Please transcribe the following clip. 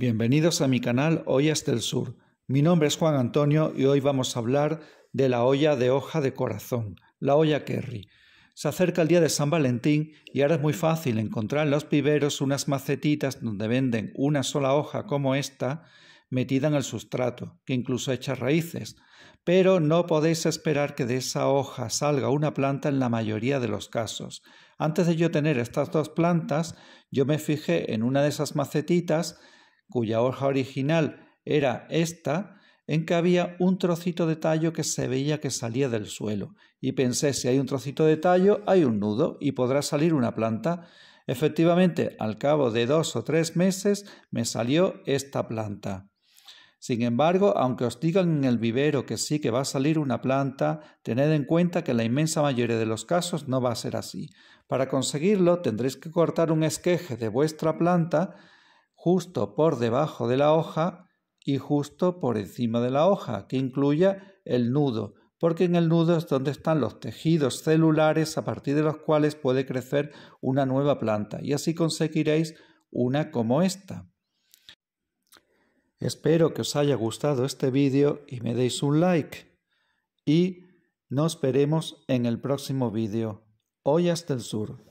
Bienvenidos a mi canal Ollas del Sur. Mi nombre es Juan Antonio y hoy vamos a hablar de la olla de hoja de corazón, la olla Kerry. Se acerca el día de San Valentín y ahora es muy fácil encontrar en los piberos unas macetitas donde venden una sola hoja como esta metida en el sustrato, que incluso echa raíces. Pero no podéis esperar que de esa hoja salga una planta en la mayoría de los casos. Antes de yo tener estas dos plantas, yo me fijé en una de esas macetitas cuya hoja original era esta, en que había un trocito de tallo que se veía que salía del suelo. Y pensé, si hay un trocito de tallo, hay un nudo y podrá salir una planta. Efectivamente, al cabo de dos o tres meses me salió esta planta. Sin embargo, aunque os digan en el vivero que sí que va a salir una planta, tened en cuenta que en la inmensa mayoría de los casos no va a ser así. Para conseguirlo tendréis que cortar un esqueje de vuestra planta justo por debajo de la hoja y justo por encima de la hoja, que incluya el nudo, porque en el nudo es donde están los tejidos celulares a partir de los cuales puede crecer una nueva planta y así conseguiréis una como esta. Espero que os haya gustado este vídeo y me deis un like y nos veremos en el próximo vídeo. Hoy hasta el sur.